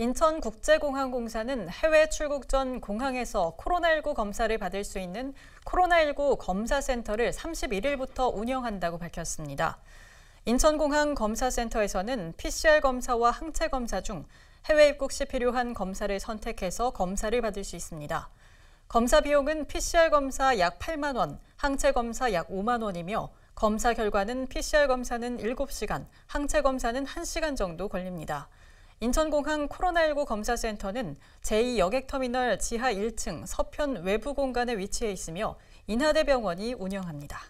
인천국제공항공사는 해외 출국 전 공항에서 코로나19 검사를 받을 수 있는 코로나19 검사센터를 31일부터 운영한다고 밝혔습니다. 인천공항 검사센터에서는 PCR 검사와 항체 검사 중 해외 입국 시 필요한 검사를 선택해서 검사를 받을 수 있습니다. 검사 비용은 PCR 검사 약 8만 원, 항체 검사 약 5만 원이며 검사 결과는 PCR 검사는 7시간, 항체 검사는 1시간 정도 걸립니다. 인천공항 코로나19 검사센터는 제2여객터미널 지하 1층 서편 외부 공간에 위치해 있으며 인하대병원이 운영합니다.